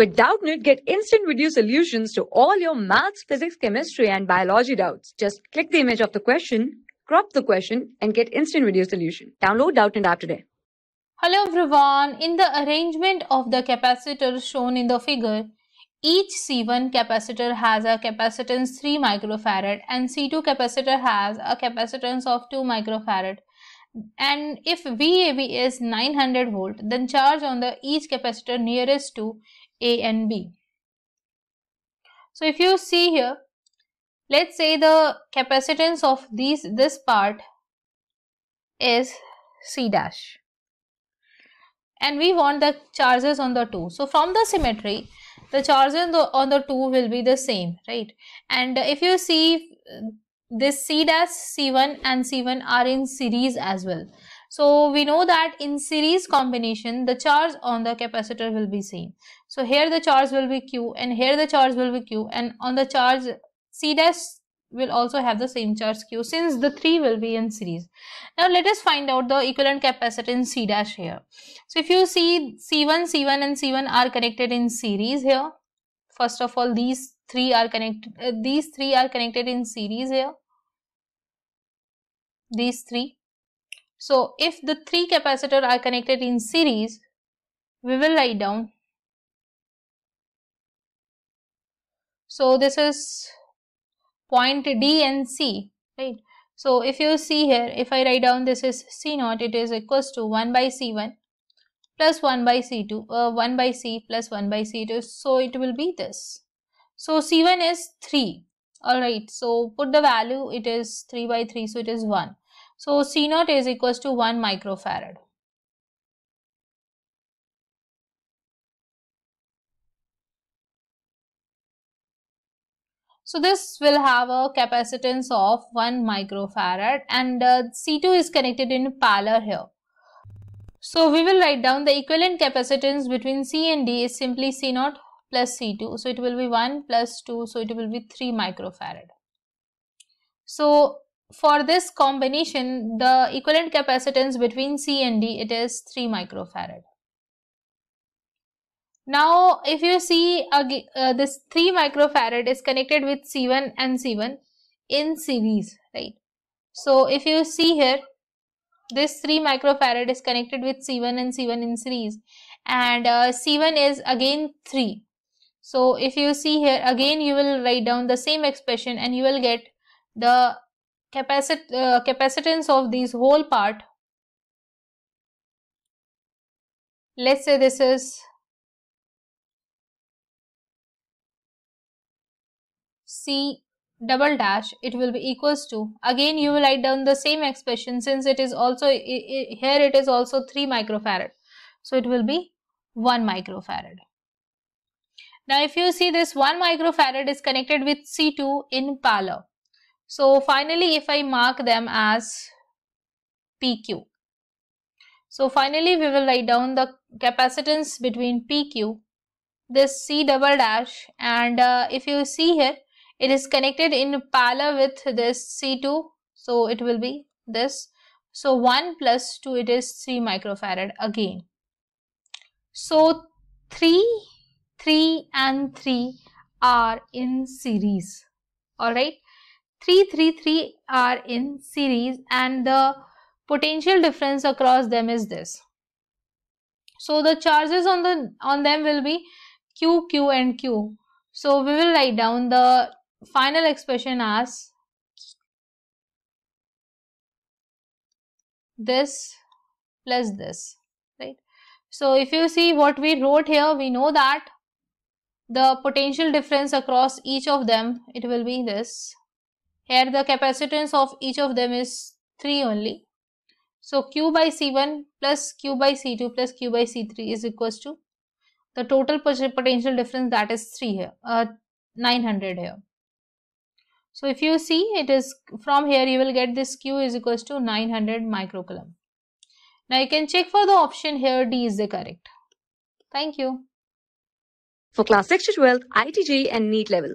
With Doubtnit, get instant video solutions to all your maths, physics, chemistry, and biology doubts. Just click the image of the question, crop the question, and get instant video solution. Download Doubtnit app today. Hello everyone. In the arrangement of the capacitors shown in the figure, each C1 capacitor has a capacitance 3 microfarad and C2 capacitor has a capacitance of 2 microfarad and if VAB is 900 volt then charge on the each capacitor nearest to A and B. So if you see here let's say the capacitance of these this part is C dash and we want the charges on the two. So from the symmetry the charges on the, on the two will be the same right and if you see this C dash C1 and C1 are in series as well. So we know that in series combination, the charge on the capacitor will be same. So here the charge will be Q and here the charge will be Q and on the charge C dash will also have the same charge Q since the three will be in series. Now let us find out the equivalent capacitance C dash here. So if you see C1, C1 and C1 are connected in series here. First of all, these three are connected, uh, these three are connected in series here these three. So if the three capacitors are connected in series, we will write down. So this is point D and C, right? So if you see here, if I write down this is C naught, it is equals to 1 by C1 plus 1 by C2, uh, 1 by C plus 1 by C2. So it will be this. So C1 is 3. Alright, so put the value, it is 3 by 3, so it is 1. So C naught is equals to 1 microfarad. So this will have a capacitance of 1 microfarad and uh, C2 is connected in parallel here. So we will write down the equivalent capacitance between C and D is simply C0 plus C2. So it will be 1 plus 2. So it will be 3 microfarad. So for this combination, the equivalent capacitance between C and D, it is 3 microfarad. Now, if you see uh, uh, this 3 microfarad is connected with C1 and C1 in series, right? So, if you see here, this 3 microfarad is connected with C1 and C1 in series and uh, C1 is again 3. So, if you see here, again you will write down the same expression and you will get the capacit uh, capacitance of these whole part let's say this is C double dash it will be equals to again you will write down the same expression since it is also here it is also 3 microfarad so it will be 1 microfarad now if you see this 1 microfarad is connected with C2 in parallel so finally, if I mark them as PQ. So finally, we will write down the capacitance between PQ, this C double dash and uh, if you see here, it is connected in parallel with this C2. So it will be this. So 1 plus 2, it is 3 microfarad again. So 3, 3 and 3 are in series. Alright. 333 are in series and the potential difference across them is this. So the charges on the on them will be Q, Q and Q. So we will write down the final expression as this plus this right so if you see what we wrote here we know that the potential difference across each of them it will be this here the capacitance of each of them is 3 only. So Q by C1 plus Q by C2 plus Q by C3 is equals to the total potential difference that is 3 here, uh, 900 here. So if you see it is from here you will get this Q is equals to 900 microcoulomb. Now you can check for the option here D is the correct. Thank you. For class 6 to 12, ITG and NEET level,